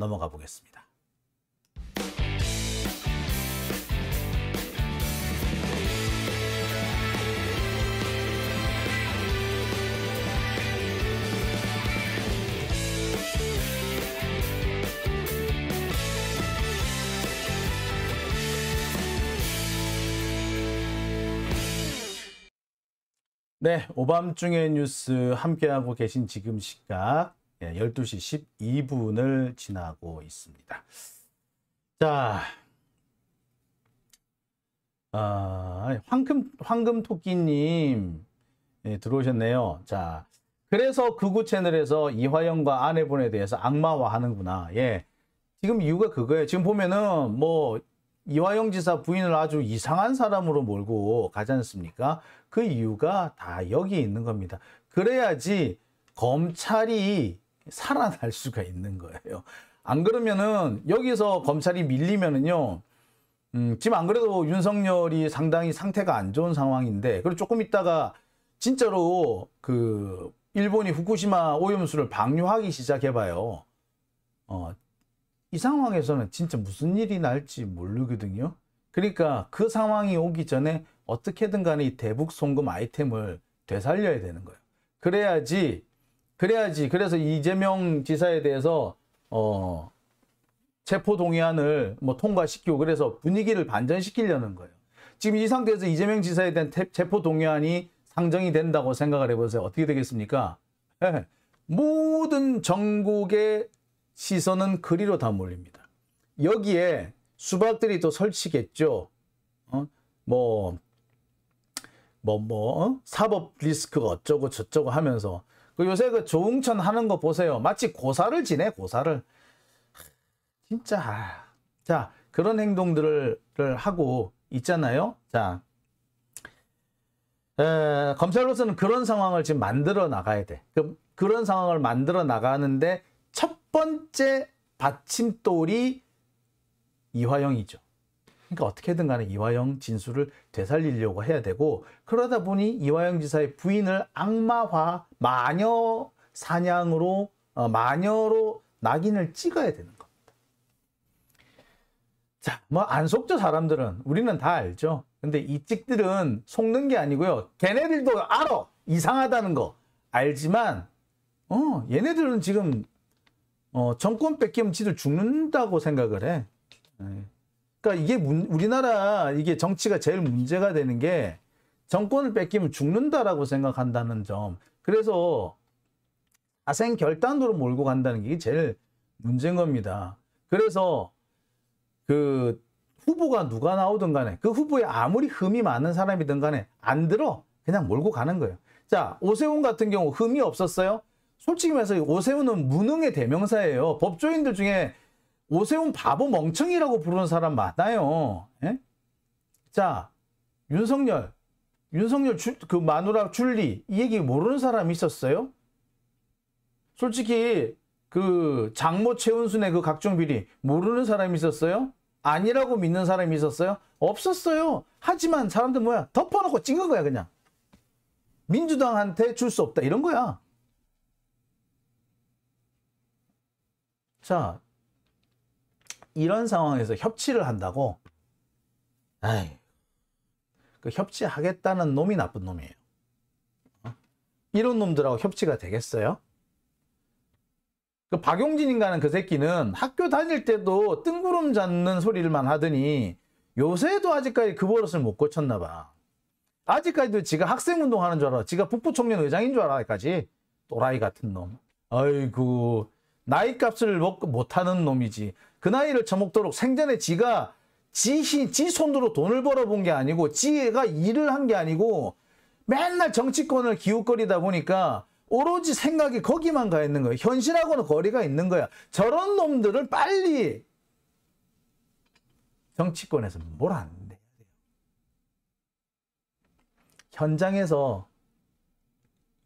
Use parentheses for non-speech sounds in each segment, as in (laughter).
넘어가 보겠습니다. 네, 오밤중의 뉴스 함께하고 계신 지금 시각 12시 예, 12분을 지나고 있습니다. 자, 아, 황금, 황금토끼님 예, 들어오셨네요. 자, 그래서 그우 채널에서 이화영과 아내분에 대해서 악마화하는구나. 예, 지금 이유가 그거예요. 지금 보면은 뭐 이화영 지사 부인을 아주 이상한 사람으로 몰고 가지 않습니까? 그 이유가 다 여기에 있는 겁니다. 그래야지 검찰이 살아날 수가 있는 거예요. 안 그러면은 여기서 검찰이 밀리면은요. 음, 지금 안 그래도 윤석열이 상당히 상태가 안 좋은 상황인데 그리고 조금 있다가 진짜로 그 일본이 후쿠시마 오염수를 방류하기 시작해봐요. 어, 이 상황에서는 진짜 무슨 일이 날지 모르거든요. 그러니까 그 상황이 오기 전에 어떻게든 간에 이 대북 송금 아이템을 되살려야 되는 거예요. 그래야지 그래야지. 그래서 이재명 지사에 대해서 어 체포 동의안을 뭐 통과시키고 그래서 분위기를 반전시키려는 거예요. 지금 이 상태에서 이재명 지사에 대한 체포 동의안이 상정이 된다고 생각을 해보세요. 어떻게 되겠습니까? 네. 모든 전국의 시선은 그리로 다 몰립니다. 여기에 수박들이 또 설치겠죠. 어? 뭐, 뭐, 뭐, 어? 사법 리스크가 어쩌고 저쩌고 하면서 그 요새 그조응천 하는 거 보세요. 마치 고사를 지내 고사를. 진짜 아. 자 그런 행동들을 하고 있잖아요. 자 에, 검찰로서는 그런 상황을 지금 만들어 나가야 돼. 그, 그런 상황을 만들어 나가는데 첫 번째 받침돌이 이화영이죠. 그러니까 어떻게든 간에 이화영 진술을 되살리려고 해야 되고 그러다 보니 이화영 지사의 부인을 악마화 마녀 사냥으로 어, 마녀로 낙인을 찍어야 되는 겁니다. 자, 뭐 안 속죠 사람들은 우리는 다 알죠. 근데 이 찍들은 속는 게 아니고요. 걔네들도 알아 이상하다는 거 알지만 어 얘네들은 지금 어, 정권 뺏기면 지들 죽는다고 생각을 해. 네. 그러니까 이게 문, 우리나라 이게 정치가 제일 문제가 되는 게 정권을 뺏기면 죽는다라고 생각한다는 점. 그래서 아생 결단으로 몰고 간다는 게 제일 문제인 겁니다. 그래서 그 후보가 누가 나오든 간에 그 후보에 아무리 흠이 많은 사람이든 간에 안 들어 그냥 몰고 가는 거예요. 자 오세훈 같은 경우 흠이 없었어요. 솔직히 말해서 오세훈은 무능의 대명사예요. 법조인들 중에 오세훈 바보 멍청이라고 부르는 사람 많아요. 예? 자, 윤석열. 윤석열 주, 그 마누라 줄리 이 얘기 모르는 사람이 있었어요? 솔직히 그 장모 최은순의 그 각종 비리 모르는 사람이 있었어요? 아니라고 믿는 사람이 있었어요? 없었어요. 하지만 사람들 뭐야? 덮어놓고 찍은 거야 그냥. 민주당한테 줄 수 없다 이런 거야. 자 이런 상황에서 협치를 한다고? 에이, 그 협치하겠다는 놈이 나쁜 놈이에요. 어? 이런 놈들하고 협치가 되겠어요? 그 박용진인가는 그 새끼는 학교 다닐 때도 뜬구름 잡는 소리를만 하더니 요새도 아직까지 그 버릇을 못 고쳤나 봐. 아직까지도 지가 학생운동 하는 줄 알아. 지가 북부총련 의장인 줄 알아까지. 또라이 같은 놈. 아이고 나이값을 먹고 못하는 놈이지. 그 나이를 처먹도록 생전에 지가 지희, 지 손으로 돈을 벌어본 게 아니고 지가 일을 한 게 아니고 맨날 정치권을 기웃거리다 보니까 오로지 생각이 거기만 가 있는 거예요. 현실하고는 거리가 있는 거야. 저런 놈들을 빨리 정치권에서 몰아내 돼요. 현장에서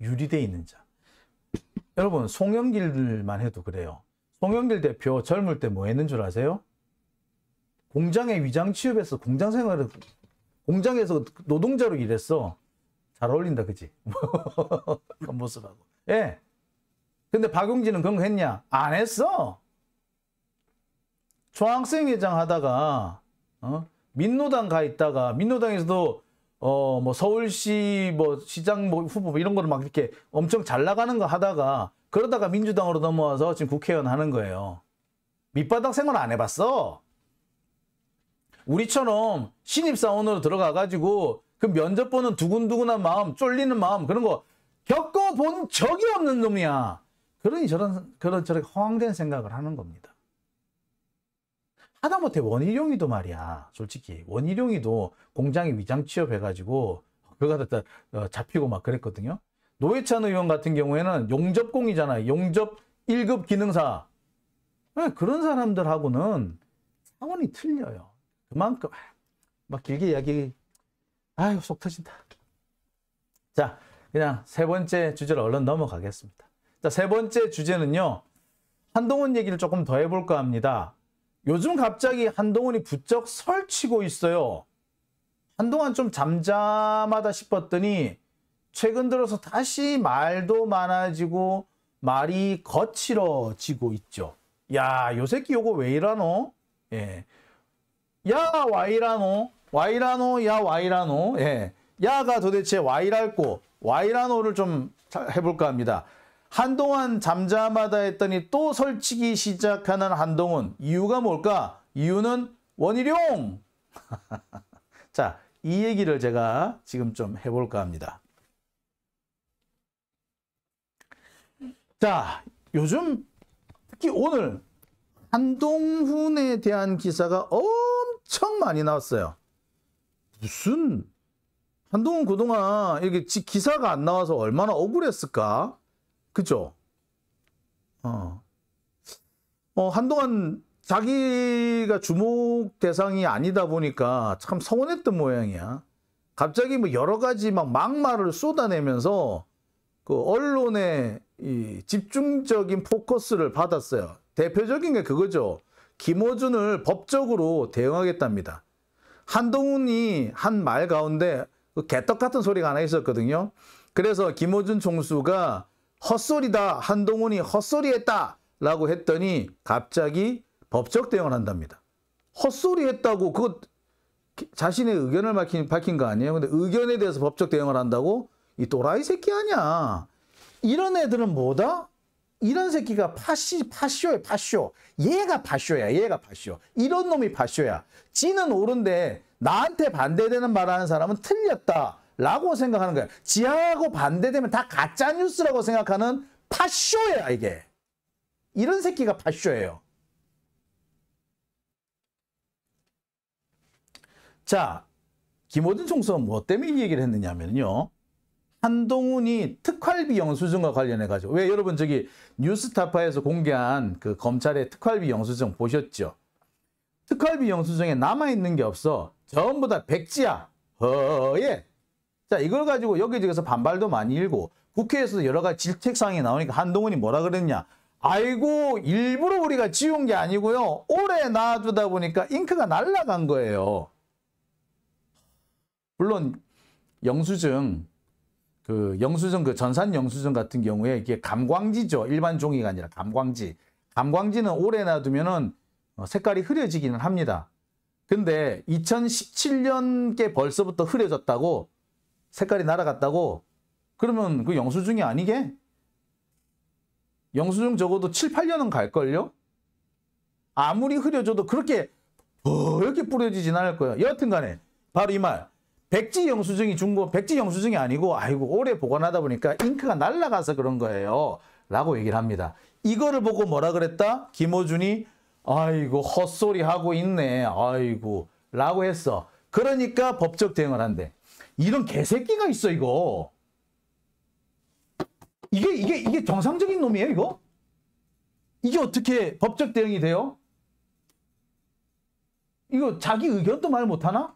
유리돼 있는 자. 여러분 송영길만 해도 그래요. 송영길 대표 젊을 때 뭐 했는 줄 아세요? 공장에 위장 취업해서 공장 생활을 공장에서 노동자로 일했어. 잘 어울린다, 그지? 그 (laughs) 모습하고. 예. 근데 박용진은 그런 거 했냐? 안 했어. 중학생회장 하다가 어? 민노당 가 있다가 민노당에서도 어 뭐 서울시 뭐 시장 뭐 후보 뭐 이런 거를 막 이렇게 엄청 잘 나가는 거 하다가 그러다가 민주당으로 넘어와서 지금 국회의원 하는 거예요. 밑바닥 생활 안 해봤어? 우리처럼 신입사원으로 들어가가지고 그 면접 보는 두근두근한 마음, 쫄리는 마음 그런 거 겪어본 적이 없는 놈이야. 그러니 저런 그런 저렇게 허황된 생각을 하는 겁니다. 하다못해 원희룡이도 말이야. 솔직히 원희룡이도 공장에 위장 취업해가지고 그거 갖다 어, 잡히고 막 그랬거든요. 노회찬 의원 같은 경우에는 용접공이잖아요. 용접 1급 기능사. 예, 그런 사람들하고는 차원이 틀려요. 그만큼 아, 막 길게 이야기 아유 속 터진다. 자 그냥 세 번째 주제로 얼른 넘어가겠습니다. 자 세 번째 주제는요. 한동훈 얘기를 조금 더 해볼까 합니다. 요즘 갑자기 한동훈이 부쩍 설치고 있어요. 한동안 좀 잠잠하다 싶었더니 최근 들어서 다시 말도 많아지고 말이 거칠어지고 있죠. 야, 요 새끼 요거 왜 이러노? 예. 야, 와이라노? 와이라노? 야, 와이라노? 예. 야가 도대체 와이랄고, 와이라노를 좀 해볼까 합니다. 한동안 잠잠하다 했더니 또 설치기 시작하는 한동훈. 이유가 뭘까? 이유는 원희룡! (laughs) 자, 이 얘기를 제가 지금 좀 해볼까 합니다. 자, 요즘 특히 오늘 한동훈에 대한 기사가 엄청 많이 나왔어요. 무슨 한동훈 그동안 이렇게 기사가 안 나와서 얼마나 억울했을까? 그죠? 어. 어, 한동안 자기가 주목 대상이 아니다 보니까 참 서운했던 모양이야. 갑자기 뭐 여러 가지 막 막말을 쏟아내면서 그 언론에 이 집중적인 포커스를 받았어요. 대표적인 게 그거죠. 김호준을 법적으로 대응하겠답니다. 한동훈이 한 말 가운데 그 개떡 같은 소리가 하나 있었거든요. 그래서 김호준 총수가 헛소리다 한동훈이 헛소리했다 라고 했더니 갑자기 법적 대응을 한답니다. 헛소리했다고 그거 자신의 의견을 밝힌, 밝힌 거 아니에요? 근데 의견에 대해서 법적 대응을 한다고 이 또라이 새끼 아니야. 이런 애들은 뭐다? 이런 새끼가 파시, 파쇼야, 파쇼. 얘가 파쇼야, 얘가 파쇼. 이런 놈이 파쇼야. 지는 옳은데 나한테 반대되는 말하는 사람은 틀렸다. 라고 생각하는 거야. 지하고 반대되면 다 가짜뉴스라고 생각하는 파쇼야, 이게. 이런 새끼가 파쇼예요. 자, 김호준 총수는 무엇 뭐 때문에 이 얘기를 했느냐 하면요. 한동훈이 특활비 영수증과 관련해 가지고 왜 여러분 저기 뉴스타파에서 공개한 그 검찰의 특활비 영수증 보셨죠? 특활비 영수증에 남아있는 게 없어. 전부 다 백지야. 허예. 자 이걸 가지고 여기저기서 반발도 많이 일고 국회에서 여러 가지 질책사항이 나오니까 한동훈이 뭐라 그랬냐. 아이고 일부러 우리가 지운 게 아니고요. 오래 놔두다 보니까 잉크가 날라간 거예요. 물론 영수증 그 영수증 그 전산 영수증 같은 경우에 이게 감광지죠. 일반 종이가 아니라 감광지. 감광지는 오래 놔두면은 어, 색깔이 흐려지기는 합니다. 근데 2017년께 벌써부터 흐려졌다고 색깔이 날아갔다고 그러면 그 영수증이 아니게 영수증 적어도 7, 8년은 갈걸요? 아무리 흐려져도 그렇게 어, 이렇게 뿌려지진 않을 거예요. 여하튼 간에 바로 이말 백지 영수증이 중고 백지 영수증이 아니고 아이고 오래 보관하다 보니까 잉크가 날라가서 그런 거예요. 라고 얘기를 합니다. 이거를 보고 뭐라 그랬다? 김호준이 아이고 헛소리하고 있네. 아이고 라고 했어. 그러니까 법적 대응을 한대. 이런 개새끼가 있어 이거. 이게 이게 이게 정상적인 놈이에요 이거? 이게 어떻게 법적 대응이 돼요? 이거 자기 의견도 말 못하나?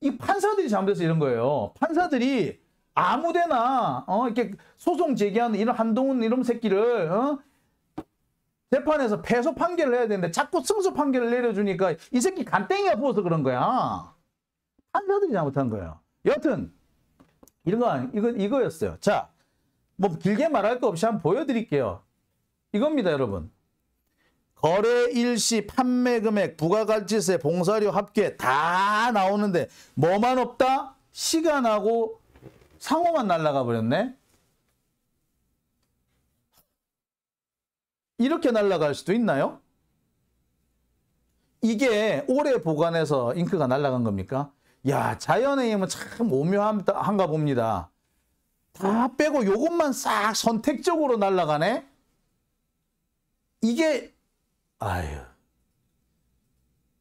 이 판사들이 잘못해서 이런 거예요. 판사들이 아무데나 어, 이렇게 소송 제기하는 이런 한동훈 이런 새끼를 어? 재판에서 패소 판결을 해야 되는데 자꾸 승소 판결을 내려주니까 이 새끼 간땡이가 부어서 그런 거야. 판사들이 잘못한 거예요. 여튼 이런 거 이거 이거였어요. 자, 뭐 길게 말할 거 없이 한번 보여드릴게요. 이겁니다, 여러분. 거래 일시, 판매 금액, 부가가치세, 봉사료 합계 다 나오는데 뭐만 없다? 시간하고 상호만 날라가 버렸네. 이렇게 날라갈 수도 있나요? 이게 오래 보관해서 잉크가 날라간 겁니까? 야 자연의 힘은 참 오묘한가 봅니다. 다 빼고 요것만 싹 선택적으로 날라가네? 이게 아유,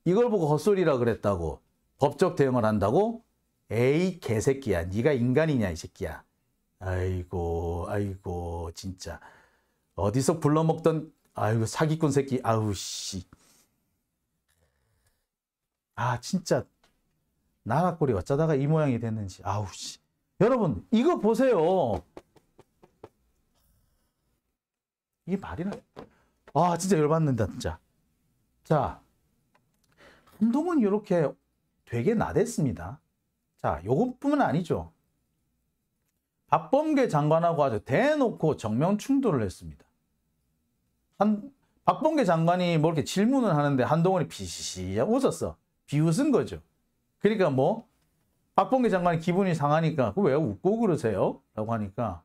이걸 보고 헛소리라 그랬다고 법적 대응을 한다고? 에이 개새끼야, 네가 인간이냐 이 새끼야. 아이고, 아이고, 진짜 어디서 불러먹던 아이고 사기꾼 새끼, 아우 씨. 아 진짜 나라 꼴이 어쩌다가 이 모양이 됐는지, 아우 씨. 여러분 이거 보세요. 이게 말이나 아 진짜 열받는다 진짜. 자 한동은 이렇게 되게 나댔습니다. 자 요것뿐은 아니죠. 박범계 장관하고 아주 대놓고 정면 충돌을 했습니다. 한 박범계 장관이 뭐 이렇게 질문을 하는데 한동훈이 비시시 웃었어. 비웃은 거죠. 그러니까 뭐 박범계 장관이 기분이 상하니까 왜 웃고 그러세요? 라고 하니까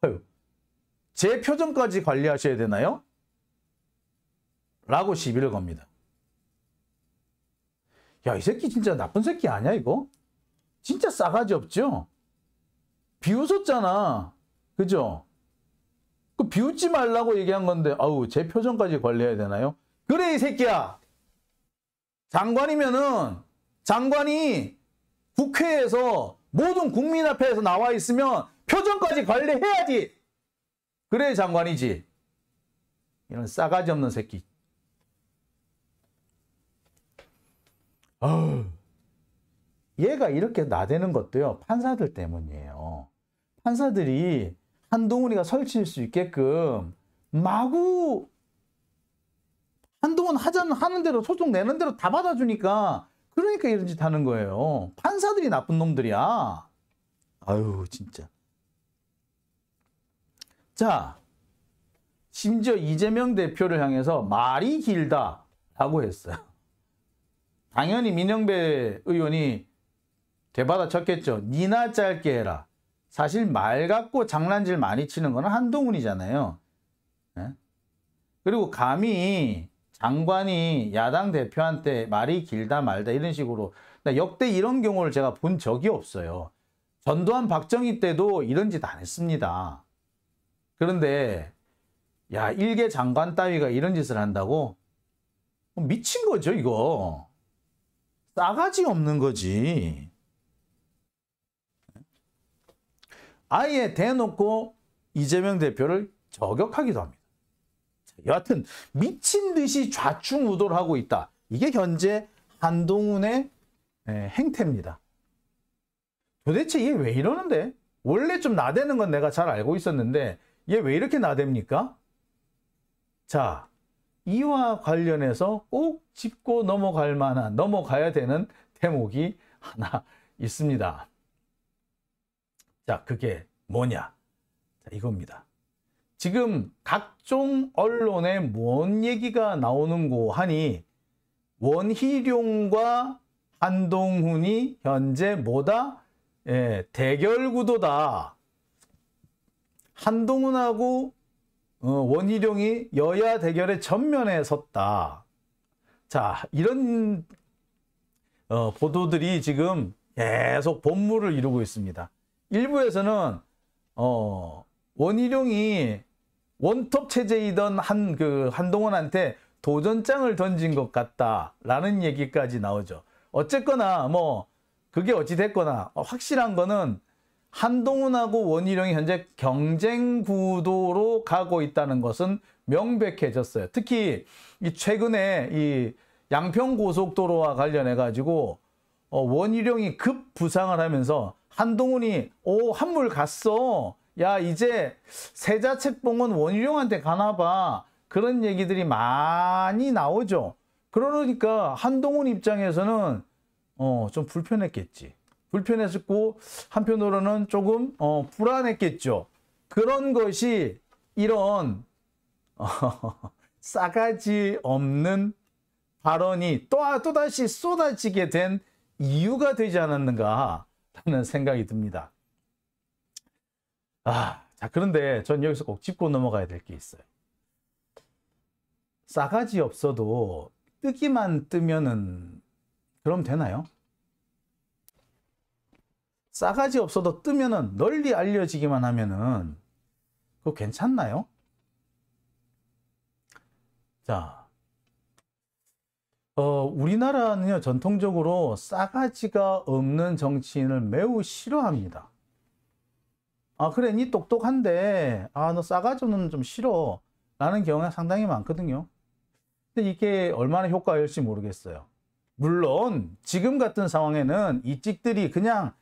아유 제 표정까지 관리하셔야 되나요? 라고 시비를 겁니다. 야, 이 새끼 진짜 나쁜 새끼 아니야, 이거? 진짜 싸가지 없죠? 비웃었잖아. 그죠? 그 비웃지 말라고 얘기한 건데, 아우, 제 표정까지 관리해야 되나요? 그래, 이 새끼야! 장관이면은, 장관이 국회에서 모든 국민 앞에서 나와 있으면 표정까지 관리해야지! 그래, 장관이지. 이런 싸가지 없는 새끼. 어, 얘가 이렇게 나대는 것도요. 판사들 때문이에요. 판사들이 한동훈이가 설치할수 있게끔 마구 한동훈 하자는 하는 대로 소송 내는 대로 다 받아주니까 그러니까 이런 짓 하는 거예요. 판사들이 나쁜 놈들이야. 아유 진짜. 자 심지어 이재명 대표를 향해서 말이 길다라고 했어요. 당연히 민영배 의원이 대받아 쳤겠죠. 니나 짧게 해라. 사실 말 갖고 장난질 많이 치는 거는 한동훈이잖아요. 네? 그리고 감히 장관이 야당 대표한테 말이 길다 말다 이런 식으로 역대 이런 경우를 제가 본 적이 없어요. 전두환 박정희 때도 이런 짓 안 했습니다. 그런데 야 일개 장관 따위가 이런 짓을 한다고? 뭐 미친 거죠 이거. 싸가지 없는 거지. 아예 대놓고 이재명 대표를 저격하기도 합니다. 여하튼 미친 듯이 좌충우돌 하고 있다. 이게 현재 한동훈의 행태입니다. 도대체 얘 왜 이러는데? 원래 좀 나대는 건 내가 잘 알고 있었는데 얘 왜 이렇게 나댑니까? 자, 이와 관련해서 꼭 짚고 넘어갈 만한, 넘어가야 되는 대목이 하나 있습니다. 자, 그게 뭐냐? 자, 이겁니다. 지금 각종 언론에 뭔 얘기가 나오는고 하니 원희룡과 한동훈이 현재 뭐다? 예, 대결 구도다. 한동훈하고 어, 원희룡이 여야 대결의 전면에 섰다. 자, 이런 어, 보도들이 지금 계속 본물을 이루고 있습니다. 일부에서는 어, 원희룡이 원톱 체제이던 한 그 한동훈한테 도전장을 던진 것 같다라는 얘기까지 나오죠. 어쨌거나 뭐 그게 어찌 됐거나 확실한 거는 한동훈하고 원희룡이 현재 경쟁 구도로 가고 있다는 것은 명백해졌어요. 특히 이 최근에 이 양평 고속도로와 관련해 가지고 어 원희룡이 급 부상을 하면서 한동훈이 오 한물 갔어. 야 이제 세자책봉은 원희룡한테 가나 봐. 그런 얘기들이 많이 나오죠. 그러니까 한동훈 입장에서는 어좀 불편했겠지. 불편했었고 한편으로는 조금 어, 불안했겠죠. 그런 것이 이런 어, (laughs) 싸가지 없는 발언이 또, 또다시 쏟아지게 된 이유가 되지 않았는가하는 생각이 듭니다. 아, 자, 그런데 전 여기서 꼭 짚고 넘어가야 될 게 있어요. 싸가지 없어도 뜨기만 뜨면은 그럼 되나요? 싸가지 없어도 뜨면은 널리 알려지기만 하면은 그거 괜찮나요? 자, 어, 우리나라는요 전통적으로 싸가지가 없는 정치인을 매우 싫어합니다. 아 그래 니 똑똑한데 아 너 싸가지 없는 좀 싫어 라는 경우가 상당히 많거든요. 근데 이게 얼마나 효과일지 모르겠어요. 물론 지금 같은 상황에는 이 찍들이 그냥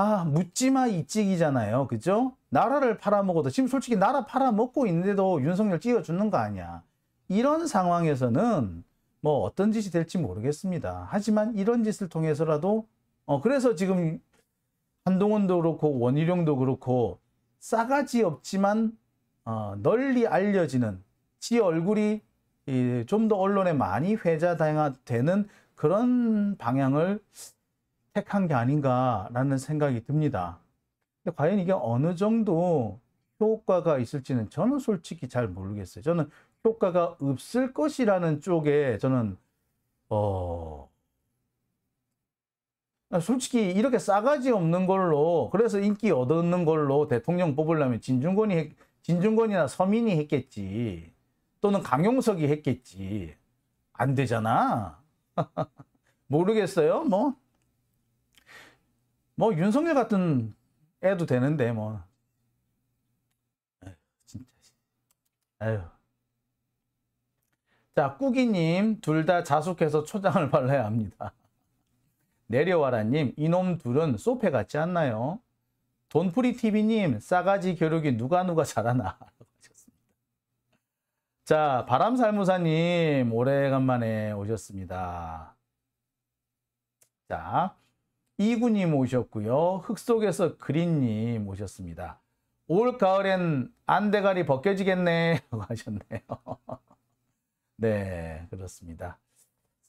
아 묻지마 이찍이잖아요 그죠? 나라를 팔아먹어도 지금 솔직히 나라 팔아먹고 있는데도 윤석열 찍어주는거 아니야 이런 상황에서는 뭐 어떤 짓이 될지 모르겠습니다 하지만 이런 짓을 통해서라도 어 그래서 지금 한동훈도 그렇고 원희룡도 그렇고 싸가지 없지만 어 널리 알려지는 지 얼굴이 좀 더 언론에 많이 회자되는 그런 방향을 택한 게 아닌가라는 생각이 듭니다. 근데 과연 이게 어느 정도 효과가 있을지는 저는 솔직히 잘 모르겠어요. 저는 효과가 없을 것이라는 쪽에 저는 어 아, 솔직히 이렇게 싸가지 없는 걸로 그래서 인기 얻는 걸로 대통령 뽑으려면 진중권이 진중권이나 서민이 했겠지 또는 강용석이 했겠지 안 되잖아 (laughs) 모르겠어요 뭐뭐 윤석열 같은 애도 되는데 뭐 진짜 아유 자 꾸기님 둘 다 자숙해서 초장을 (laughs) 발라야 합니다 내려와라님 이놈 둘은 소패 같지 않나요? 돈프리TV님 싸가지 겨루기 누가 누가 잘하나 (laughs) 자 바람살무사님 오래간만에 오셨습니다 자 이군님 오셨고요. 흙속에서 그린님 오셨습니다. 올 가을엔 안대가리 벗겨지겠네 라고 (laughs) 하셨네요. (laughs) 네 그렇습니다.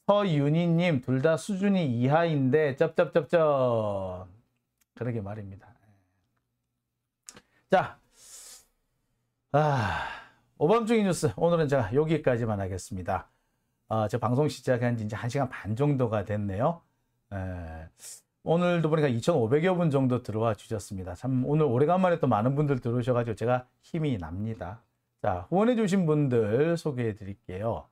서윤희님 둘 다 수준이 이하인데 쩝쩝쩝쩝 그러게 말입니다. 자 아, 오밤중의 뉴스 오늘은 제가 여기까지만 하겠습니다. 아, 저 방송 시작한 지 이제 1시간 반 정도가 됐네요. 에, 오늘도 보니까 2,500여 분 정도 들어와 주셨습니다. 참 오늘 오래간만에 또 많은 분들 들어오셔가지고 제가 힘이 납니다. 자 후원해 주신 분들 소개해 드릴게요.